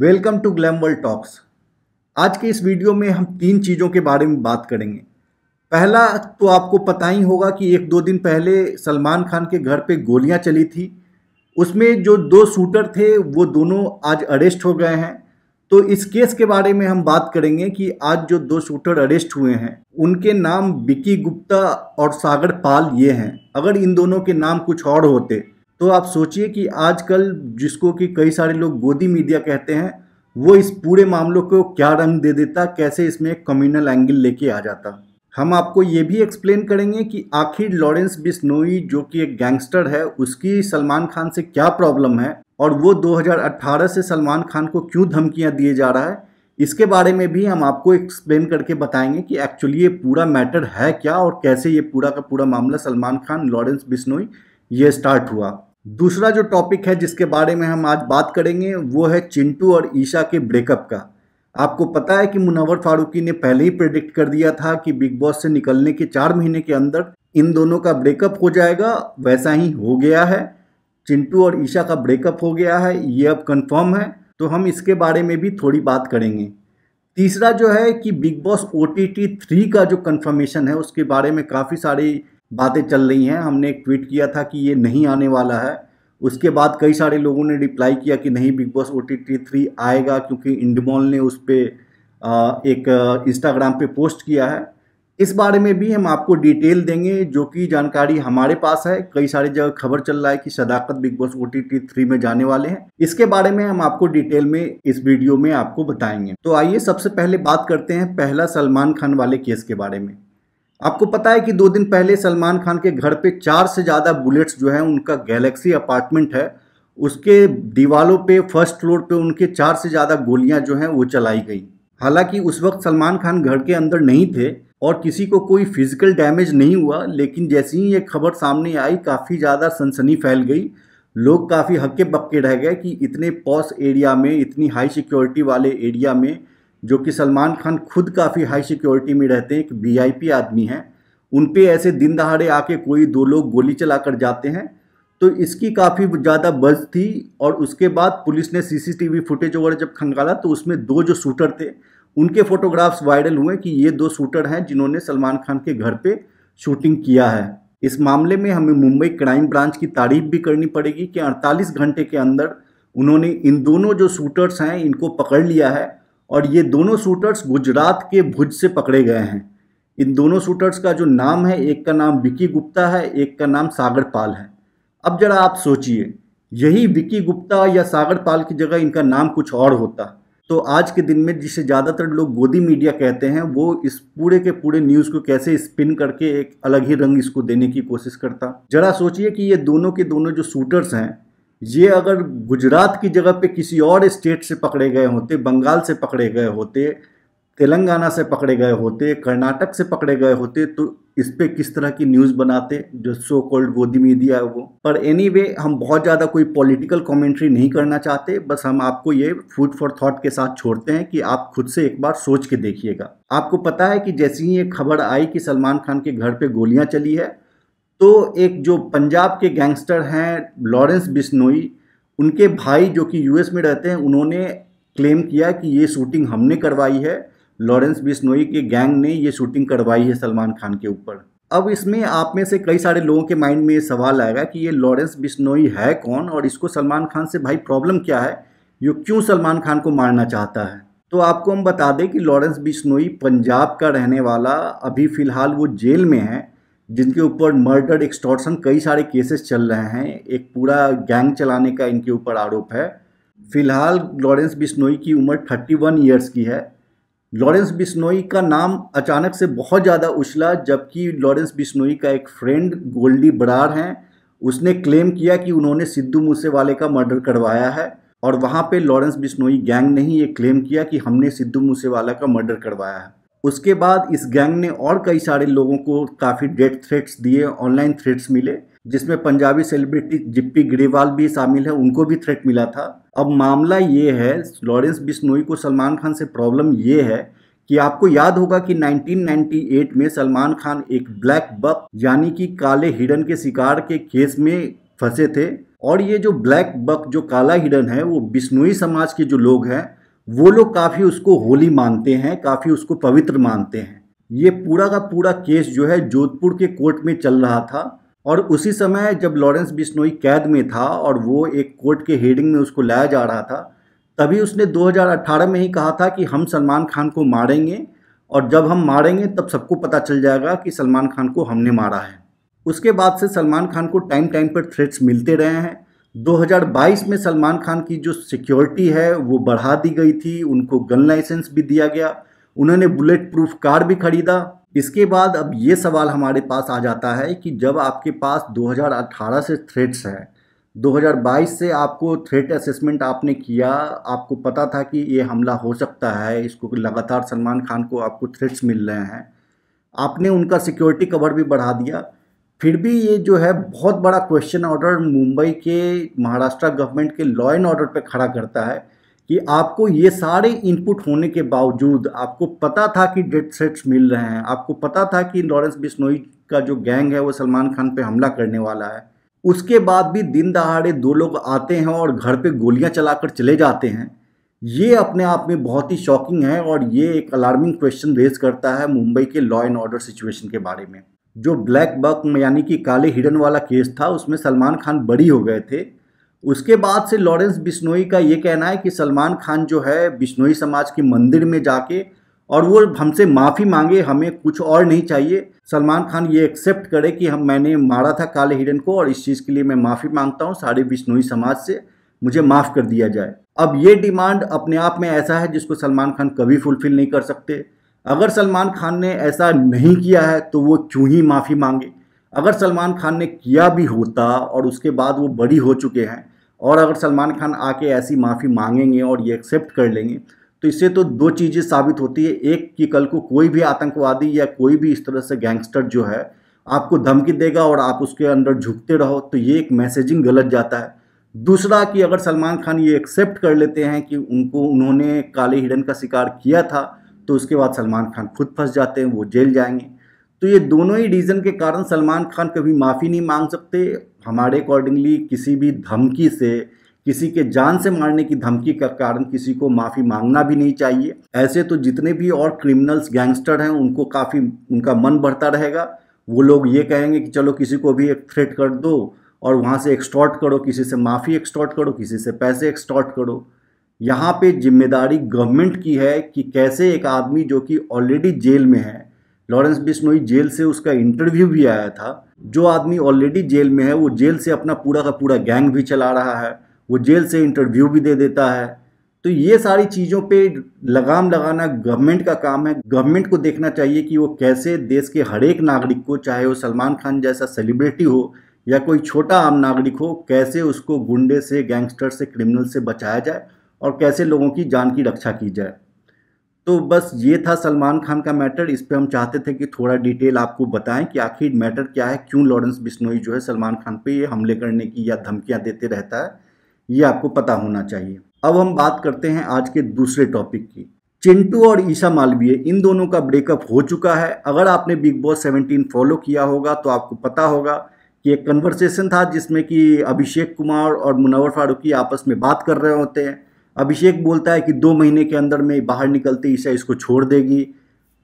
Welcome to glam world talks आज के इस वीडियो में हम तीन चीज़ों के बारे में बात करेंगे पहला तो आपको पता ही होगा कि एक दो दिन पहले सलमान खान के घर पे गोलियां चली थी उसमें जो दो शूटर थे वो दोनों आज अरेस्ट हो गए हैं तो इस केस के बारे में हम बात करेंगे कि आज जो दो शूटर अरेस्ट हुए हैं उनके नाम विकी गुप्ता और सागर पाल ये हैं अगर इन दोनों के नाम कुछ और होते तो आप सोचिए कि आजकल जिसको कि कई सारे लोग गोदी मीडिया कहते हैं वो इस पूरे मामलों को क्या रंग दे देता कैसे इसमें एक कम्युनल एंगल लेके आ जाता हम आपको ये भी एक्सप्लेन करेंगे कि आखिर लॉरेंस बिस्नोई जो कि एक गैंगस्टर है उसकी सलमान खान से क्या प्रॉब्लम है और वो 2018 से सलमान खान को क्यों धमकियां दिए जा रहा है इसके बारे में भी हम आपको एक्सप्लेन करके बताएंगे कि एक्चुअली ये पूरा मैटर है क्या और कैसे ये पूरा का पूरा मामला सलमान खान लॉरेंस बिश्नोई ये स्टार्ट हुआ दूसरा जो टॉपिक है जिसके बारे में हम आज बात करेंगे वो है चिंटू और ईशा के ब्रेकअप का आपको पता है कि मुनावर फारूकी ने पहले ही प्रिडिक्ट कर दिया था कि बिग बॉस से निकलने के चार महीने के अंदर इन दोनों का ब्रेकअप हो जाएगा वैसा ही हो गया है चिंटू और ईशा का ब्रेकअप हो गया है ये अब कन्फर्म है तो हम इसके बारे में भी थोड़ी बात करेंगे तीसरा जो है कि Bigg Boss O T three का जो कन्फर्मेशन है उसके बारे में काफ़ी सारी बातें चल रही हैं हमने एक ट्वीट किया था कि ये नहीं आने वाला है उसके बाद कई सारे लोगों ने रिप्लाई किया कि नहीं Bigg Boss O T T three आएगा क्योंकि इंडमॉल ने उस पर एक इंस्टाग्राम पे पोस्ट किया है इस बारे में भी हम आपको डिटेल देंगे जो कि जानकारी हमारे पास है कई सारी जगह खबर चल रहा है कि Sadaqat Bigg Boss O T T three में जाने वाले हैं इसके बारे में हम आपको डिटेल में इस वीडियो में आपको बताएंगे तो आइए सबसे पहले बात करते हैं पहला सलमान खान वाले केस के बारे में आपको पता है कि दो दिन पहले सलमान खान के घर पे चार से ज़्यादा बुलेट्स जो है उनका गैलेक्सी अपार्टमेंट है उसके दीवालों पे फर्स्ट फ्लोर पे उनके चार से ज़्यादा गोलियां जो हैं वो चलाई गई हालांकि उस वक्त सलमान खान घर के अंदर नहीं थे और किसी को कोई फिजिकल डैमेज नहीं हुआ लेकिन जैसे ही ये खबर सामने आई काफ़ी ज़्यादा सनसनी फैल गई लोग काफ़ी हक्के बक्के रह गए कि इतने पॉस एरिया में इतनी हाई सिक्योरिटी वाले एरिया में जो कि सलमान खान खुद काफ़ी हाई सिक्योरिटी में रहते हैं एक वीआईपी आदमी हैं उन पे ऐसे दिन दहाड़े आके कोई दो लोग गोली चला कर जाते हैं तो इसकी काफ़ी ज़्यादा बज थी और उसके बाद पुलिस ने सीसीटीवी फुटेज वगैरह जब खंगाला तो उसमें दो जो शूटर थे उनके फोटोग्राफ्स वायरल हुए कि ये दो शूटर हैं जिन्होंने सलमान खान के घर पे शूटिंग किया है इस मामले में हमें मुंबई क्राइम ब्रांच की तारीफ भी करनी पड़ेगी कि 48 घंटे के अंदर उन्होंने इन दोनों जो शूटर्स हैं इनको पकड़ लिया है और ये दोनों शूटर्स गुजरात के भुज से पकड़े गए हैं इन दोनों शूटर्स का जो नाम है एक का नाम विकी गुप्ता है एक का नाम सागर पाल है अब जरा आप सोचिए यही विकी गुप्ता या सागर पाल की जगह इनका नाम कुछ और होता तो आज के दिन में जिसे ज़्यादातर लोग गोदी मीडिया कहते हैं वो इस पूरे के पूरे न्यूज़ को कैसे स्पिन करके एक अलग ही रंग इसको देने की कोशिश करता जरा सोचिए कि ये दोनों के दोनों जो शूटर्स हैं ये अगर गुजरात की जगह पे किसी और स्टेट से पकड़े गए होते बंगाल से पकड़े गए होते तेलंगाना से पकड़े गए होते कर्नाटक से पकड़े गए होते तो इस पर किस तरह की न्यूज़ बनाते जो सो कॉल्ड गोदी मीडिया है वो पर एनी anyway, हम बहुत ज़्यादा कोई पॉलिटिकल कमेंट्री नहीं करना चाहते बस हम आपको ये फूड फॉर थॉट के साथ छोड़ते हैं कि आप खुद से एक बार सोच के देखिएगा आपको पता है कि जैसे ही ये खबर आई कि सलमान खान के घर पे गोलियां चली है तो एक जो पंजाब के गैंगस्टर हैं लॉरेंस बिश्नोई उनके भाई जो कि यूएस में रहते हैं उन्होंने क्लेम किया कि ये शूटिंग हमने करवाई है लॉरेंस बिश्नोई के गैंग ने ये शूटिंग करवाई है सलमान खान के ऊपर अब इसमें आप में से कई सारे लोगों के माइंड में ये सवाल आएगा कि ये लॉरेंस बिश्नोई है कौन और इसको सलमान खान से भाई प्रॉब्लम क्या है ये क्यों सलमान खान को मारना चाहता है तो आपको हम बता दें कि लॉरेंस बिश्नोई पंजाब का रहने वाला अभी फ़िलहाल वो जेल में है जिनके ऊपर मर्डर एक्सटॉर्सन कई सारे केसेस चल रहे हैं एक पूरा गैंग चलाने का इनके ऊपर आरोप है फिलहाल लॉरेंस बिश्नोई की उम्र 31 ईयर्स की है लॉरेंस बिश्नोई का नाम अचानक से बहुत ज़्यादा उछला जबकि लॉरेंस बिश्नोई का एक फ्रेंड गोल्डी बरार हैं उसने क्लेम किया कि उन्होंने सिद्धू मूसेवाले का मर्डर करवाया है और वहाँ पे लॉरेंस बिश्नोई गैंग ने ही ये क्लेम किया कि हमने सिद्धू मूसेवाला का मर्डर करवाया है उसके बाद इस गैंग ने और कई सारे लोगों को काफ़ी डेथ थ्रेट्स दिए ऑनलाइन थ्रेट्स मिले जिसमें पंजाबी सेलिब्रिटी जिप्पी ग्रेवाल भी शामिल है उनको भी थ्रेट मिला था अब मामला ये है लॉरेंस बिश्नोई को सलमान खान से प्रॉब्लम ये है कि आपको याद होगा कि 1998 में सलमान खान एक ब्लैक बक यानी कि काले हिडन के शिकार के केस में फंसे थे और ये जो ब्लैक बक जो काला हिडन है वो बिश्नोई समाज के जो लोग हैं वो लोग काफ़ी उसको होली मानते हैं काफ़ी उसको पवित्र मानते हैं ये पूरा का पूरा केस जो है जोधपुर के कोर्ट में चल रहा था और उसी समय जब लॉरेंस बिश्नोई कैद में था और वो एक कोर्ट के हेडिंग में उसको लाया जा रहा था तभी उसने 2018 में ही कहा था कि हम सलमान खान को मारेंगे और जब हम मारेंगे तब सबको पता चल जाएगा कि सलमान खान को हमने मारा है उसके बाद से सलमान खान को टाइम टाइम पर थ्रेट्स मिलते रहे हैं 2022 में सलमान खान की जो सिक्योरिटी है वो बढ़ा दी गई थी उनको गन लाइसेंस भी दिया गया उन्होंने बुलेट प्रूफ कार भी खरीदा इसके बाद अब ये सवाल हमारे पास आ जाता है कि जब आपके पास 2018 से थ्रेट्स हैं 2022 से आपको थ्रेट असेसमेंट आपने किया आपको पता था कि ये हमला हो सकता है इसको लगातार सलमान खान को आपको थ्रेट्स मिल रहे हैं आपने उनका सिक्योरिटी कवर भी बढ़ा दिया फिर भी ये जो है बहुत बड़ा क्वेश्चन ऑर्डर मुंबई के महाराष्ट्र गवर्नमेंट के लॉ एंड ऑर्डर पे खड़ा करता है कि आपको ये सारे इनपुट होने के बावजूद आपको पता था कि डेड सेट्स मिल रहे हैं आपको पता था कि लॉरेंस बिश्नोई का जो गैंग है वो सलमान खान पे हमला करने वाला है उसके बाद भी दिन दहाड़े दो लोग आते हैं और घर पे गोलियां चलाकर चले जाते हैं ये अपने आप में बहुत ही शॉकिंग है और ये एक अलार्मिंग क्वेश्चन रेज करता है मुंबई के लॉ एंड ऑर्डर सिचुएशन के बारे में जो ब्लैक बक यानी कि काले हिडन वाला केस था उसमें सलमान खान बड़ी हो गए थे उसके बाद से लॉरेंस बिश्नोई का ये कहना है कि सलमान खान जो है बिश्नोई समाज के मंदिर में जाके और वो हमसे माफ़ी मांगे हमें कुछ और नहीं चाहिए सलमान खान ये एक्सेप्ट करे कि हम मैंने मारा था काले हिरन को और इस चीज़ के लिए मैं माफ़ी मांगता हूँ सारे बिश्नोई समाज से मुझे माफ़ कर दिया जाए अब ये डिमांड अपने आप में ऐसा है जिसको सलमान खान कभी फुलफिल नहीं कर सकते अगर सलमान खान ने ऐसा नहीं किया है तो वो क्यों ही माफ़ी मांगे अगर सलमान खान ने किया भी होता और उसके बाद वो बड़ी हो चुके हैं और अगर सलमान खान आके ऐसी माफ़ी मांगेंगे और ये एक्सेप्ट कर लेंगे तो इससे तो दो चीज़ें साबित होती है एक कि कल को कोई भी आतंकवादी या कोई भी इस तरह से गैंगस्टर जो है आपको धमकी देगा और आप उसके अंदर झुकते रहो तो ये एक मैसेजिंग गलत जाता है दूसरा कि अगर सलमान खान ये एक्सेप्ट कर लेते हैं कि उनको उन्होंने काले हिरन का शिकार किया था तो उसके बाद सलमान खान खुद फंस जाते हैं वो जेल जाएंगे तो ये दोनों ही रीज़न के कारण सलमान खान कभी माफ़ी नहीं मांग सकते हमारे अकॉर्डिंगली किसी भी धमकी से किसी के जान से मारने की धमकी का कारण किसी को माफ़ी मांगना भी नहीं चाहिए ऐसे तो जितने भी और क्रिमिनल्स गैंगस्टर हैं उनको काफ़ी उनका मन बढ़ता रहेगा वो लोग ये कहेंगे कि चलो किसी को भी एक थ्रेट कर दो और वहाँ से एक्सटॉर्ट करो किसी से माफ़ी एक्सटॉर्ट करो किसी से पैसे एक्सटॉर्ट करो यहाँ पे जिम्मेदारी गवर्नमेंट की है कि कैसे एक आदमी जो कि ऑलरेडी जेल में है लॉरेंस बिश्नोई जेल से उसका इंटरव्यू भी आया था जो आदमी ऑलरेडी जेल में है वो जेल से अपना पूरा का पूरा गैंग भी चला रहा है वो जेल से इंटरव्यू भी दे देता है तो ये सारी चीज़ों पे लगाम लगाना गवर्नमेंट का काम है गवर्नमेंट को देखना चाहिए कि वो कैसे देश के हर एक नागरिक को चाहे वो सलमान खान जैसा सेलिब्रिटी हो या कोई छोटा आम नागरिक हो कैसे उसको गुंडे से गैंगस्टर से क्रिमिनल से बचाया जाए और कैसे लोगों की जान की रक्षा की जाए तो बस ये था सलमान खान का मैटर इस पर हम चाहते थे कि थोड़ा डिटेल आपको बताएं कि आखिर मैटर क्या है क्यों लॉरेंस बिश्नोई जो है सलमान खान पे ये हमले करने की या धमकियां देते रहता है ये आपको पता होना चाहिए अब हम बात करते हैं आज के दूसरे टॉपिक की चिंटू और ईशा मालवीय इन दोनों का ब्रेकअप हो चुका है अगर आपने बिग बॉस सेवनटीन फॉलो किया होगा तो आपको पता होगा कि एक कन्वर्सेशन था जिसमें कि अभिषेक कुमार और मुनवर फारूकी आपस में बात कर रहे होते हैं अभिषेक बोलता है कि दो महीने के अंदर में बाहर निकलते ईशा इसको छोड़ देगी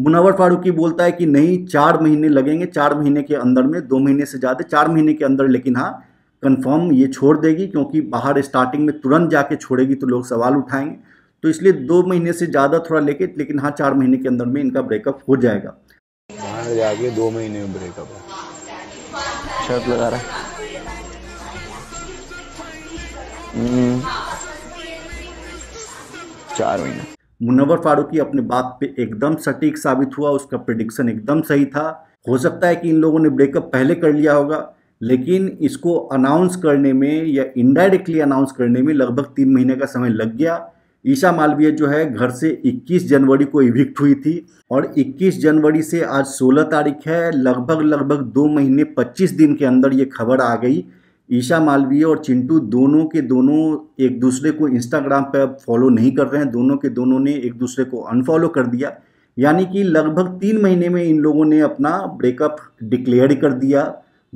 मुनावर फारूकी बोलता है कि नहीं चार महीने लगेंगे चार महीने के अंदर में दो महीने से ज़्यादा चार महीने के अंदर लेकिन हाँ कन्फर्म ये छोड़ देगी क्योंकि बाहर स्टार्टिंग में तुरंत जाके छोड़ेगी तो लोग सवाल उठाएंगे तो इसलिए दो महीने से ज़्यादा थोड़ा लेके लेकिन हाँ चार महीने के अंदर में इनका ब्रेकअप हो जाएगा बाहर जाके दो महीने में ब्रेकअप है लगा रहा है हम्म। चार महीना मुनवर फारूकी अपने बात पे एकदम सटीक साबित हुआ उसका प्रिडिक्शन एकदम सही था हो सकता है कि इन लोगों ने ब्रेकअप पहले कर लिया होगा लेकिन इसको अनाउंस करने में या इनडायरेक्टली अनाउंस करने में लगभग तीन महीने का समय लग गया ईशा मालवीय जो है घर से 21 जनवरी को इविक्ट हुई थी और 21 जनवरी से आज 16 तारीख है लगभग लगभग दो महीने 25 दिन के अंदर ये खबर आ गई ईशा मालवीय और चिंटू दोनों के दोनों एक दूसरे को इंस्टाग्राम पर फॉलो नहीं कर रहे हैं दोनों के दोनों ने एक दूसरे को अनफॉलो कर दिया यानी कि लगभग तीन महीने में इन लोगों ने अपना ब्रेकअप डिक्लेयर कर दिया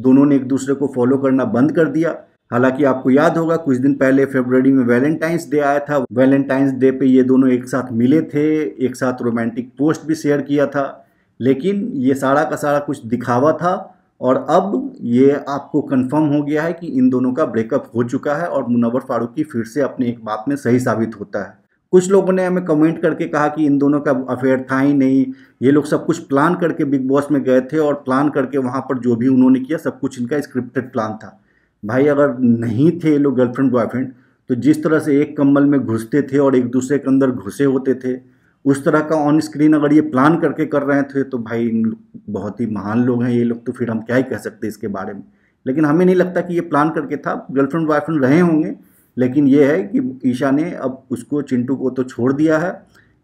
दोनों ने एक दूसरे को फॉलो करना बंद कर दिया हालांकि आपको याद होगा कुछ दिन पहले फेबररी में वैलेंटाइंस डे आया था वैलेंटाइंस डे पे ये दोनों एक साथ मिले थे एक साथ रोमांटिक पोस्ट भी शेयर किया था लेकिन ये सारा का सारा कुछ दिखावा था और अब ये आपको कंफर्म हो गया है कि इन दोनों का ब्रेकअप हो चुका है और मुनवर फारूकी फिर से अपने एक बात में सही साबित होता है कुछ लोगों ने हमें कमेंट करके कहा कि इन दोनों का अफेयर था ही नहीं ये लोग सब कुछ प्लान करके बिग बॉस में गए थे और प्लान करके वहाँ पर जो भी उन्होंने किया सब कुछ इनका स्क्रिप्टेड प्लान था भाई अगर नहीं थे ये लोग गर्लफ्रेंड बॉयफ्रेंड तो जिस तरह से एक कम्बल में घुसते थे और एक दूसरे के अंदर घुसे होते थे उस तरह का ऑन स्क्रीन अगर ये प्लान करके कर रहे थे तो भाई बहुत ही महान लोग हैं ये लोग तो फिर हम क्या ही कह सकते इसके बारे में लेकिन हमें नहीं लगता कि ये प्लान करके था गर्लफ्रेंड बॉयफ्रेंड रहे होंगे लेकिन ये है कि ईशा ने अब उसको चिंटू को तो छोड़ दिया है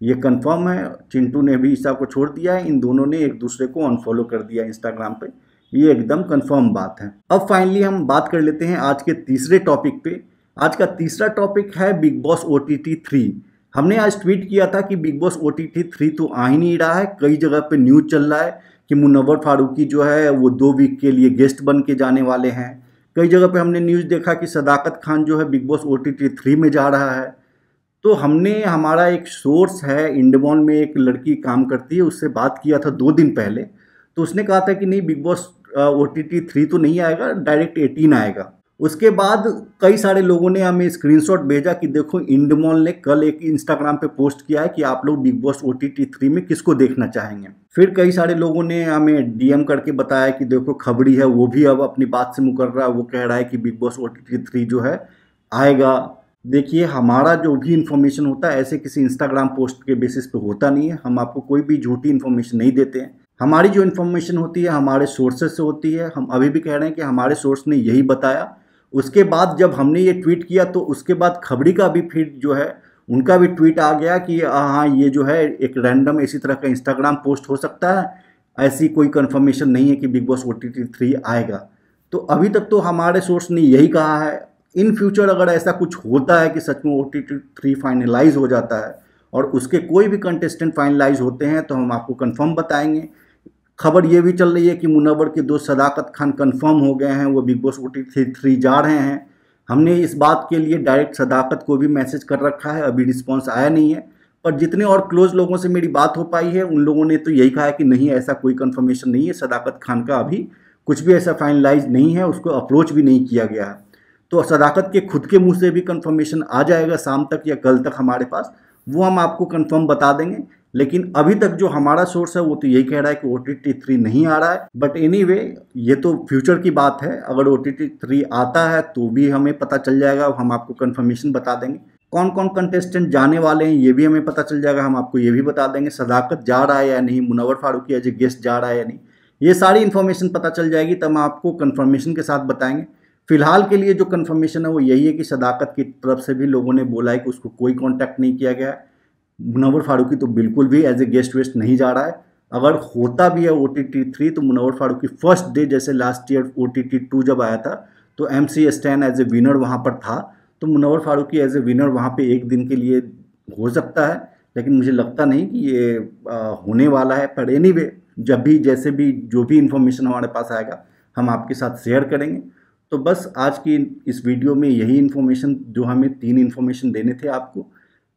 ये कंफर्म है चिंटू ने भी ईशा को छोड़ दिया है इन दोनों ने एक दूसरे को अनफॉलो कर दिया इंस्टाग्राम पे ये एकदम कंफर्म बात है अब फाइनली हम बात कर लेते हैं आज के तीसरे टॉपिक पे आज का तीसरा टॉपिक है Bigg Boss O T T three हमने आज ट्वीट किया था कि Bigg Boss O T T three तो आ ही नहीं रहा है कई जगह पे न्यूज़ चल रहा है कि मुनवर फारूकी जो है वो दो वीक के लिए गेस्ट बन के जाने वाले हैं कई जगह पे हमने न्यूज़ देखा कि सदाकत खान जो है Bigg Boss O T T three में जा रहा है तो हमने हमारा एक सोर्स है इंडबॉन में एक लड़की काम करती है उससे बात किया था दो दिन पहले तो उसने कहा था कि नहीं Bigg Boss O T T three तो नहीं आएगा डायरेक्ट एटीन आएगा उसके बाद कई सारे लोगों ने हमें स्क्रीनशॉट भेजा कि देखो इंडमॉल ने कल एक इंस्टाग्राम पे पोस्ट किया है कि आप लोग Bigg Boss O T T three में किसको देखना चाहेंगे फिर कई सारे लोगों ने हमें डीएम करके बताया कि देखो खबरी है वो भी अब अपनी बात से मुकर रहा है वो कह रहा है कि Bigg Boss O T T three जो है आएगा देखिए हमारा जो भी इन्फॉर्मेशन होता है ऐसे किसी इंस्टाग्राम पोस्ट के बेसिस पे होता नहीं है हम आपको कोई भी झूठी इन्फॉर्मेशन नहीं देते हैं हमारी जो इन्फॉर्मेशन होती है हमारे सोर्सेज से होती है हम अभी भी कह रहे हैं कि हमारे सोर्स ने यही बताया उसके बाद जब हमने ये ट्वीट किया तो उसके बाद खबरी का भी फीड जो है उनका भी ट्वीट आ गया कि हाँ ये जो है एक रैंडम इसी तरह का इंस्टाग्राम पोस्ट हो सकता है ऐसी कोई कन्फर्मेशन नहीं है कि Bigg Boss O T T three आएगा तो अभी तक तो हमारे सोर्स ने यही कहा है इन फ्यूचर अगर ऐसा कुछ होता है कि सच में O T T three finalise हो जाता है और उसके कोई भी कंटेस्टेंट फाइनलाइज होते हैं तो हम आपको कंफर्म बताएंगे खबर ये भी चल रही है कि मुनवर के दोस्त सदाकत खान कंफर्म हो गए हैं वो Bigg Boss forty three three जा रहे हैं हमने इस बात के लिए डायरेक्ट सदाकत को भी मैसेज कर रखा है अभी रिस्पॉन्स आया नहीं है पर जितने और क्लोज लोगों से मेरी बात हो पाई है उन लोगों ने तो यही कहा है कि नहीं ऐसा कोई कन्फर्मेशन नहीं है सदाकत खान का अभी कुछ भी ऐसा फाइनलाइज नहीं है उसको अप्रोच भी नहीं किया गया है तो सदाकत के खुद के मुंह से भी कन्फर्मेशन आ जाएगा शाम तक या कल तक हमारे पास वो हम आपको कन्फर्म बता देंगे लेकिन अभी तक जो हमारा सोर्स है वो तो यही कह रहा है कि ओ टी थ्री नहीं आ रहा है बट एनी anyway, ये तो फ्यूचर की बात है अगर ओ टी थ्री आता है तो भी हमें पता चल जाएगा हम आपको कन्फर्मेशन बता देंगे कौन कौन कंटेस्टेंट जाने वाले हैं ये भी हमें पता चल जाएगा हम आपको ये भी बता देंगे सदाकत जा रहा है या नहीं Munawar Faruqui as a guest जा रहा है या नहीं ये सारी इन्फॉर्मेशन पता चल जाएगी तब हम आपको कन्फर्मेशन के साथ बताएंगे फिलहाल के लिए जो कन्फर्मेशन है वो यही है कि सदाकत की तरफ से भी लोगों ने बोला है कि उसको कोई कॉन्टैक्ट नहीं किया गया है मुनवर फारूकी तो बिल्कुल भी एज ए गेस्ट वेस्ट नहीं जा रहा है अगर होता भी है ओ टी टी थ्री तो मुनवर फारूकी फर्स्ट डे जैसे last year O T T two जब आया था तो M C Stan as a winner वहाँ पर था तो Munawar Faruqui as a winner वहाँ पर एक दिन के लिए हो सकता है लेकिन मुझे लगता नहीं कि ये आ, होने वाला है पर एनी वे जब भी जैसे भी जो भी इन्फॉर्मेशन हमारे पास आएगा हम आपके साथ शेयर करेंगे तो बस आज की इस वीडियो में यही इन्फॉर्मेशन जो हमें तीन इन्फॉर्मेशन देने थे आपको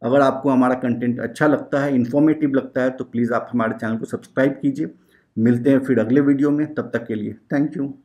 अगर आपको हमारा कंटेंट अच्छा लगता है इन्फॉर्मेटिव लगता है तो प्लीज़ आप हमारे चैनल को सब्सक्राइब कीजिए मिलते हैं फिर अगले वीडियो में तब तक के लिए थैंक यू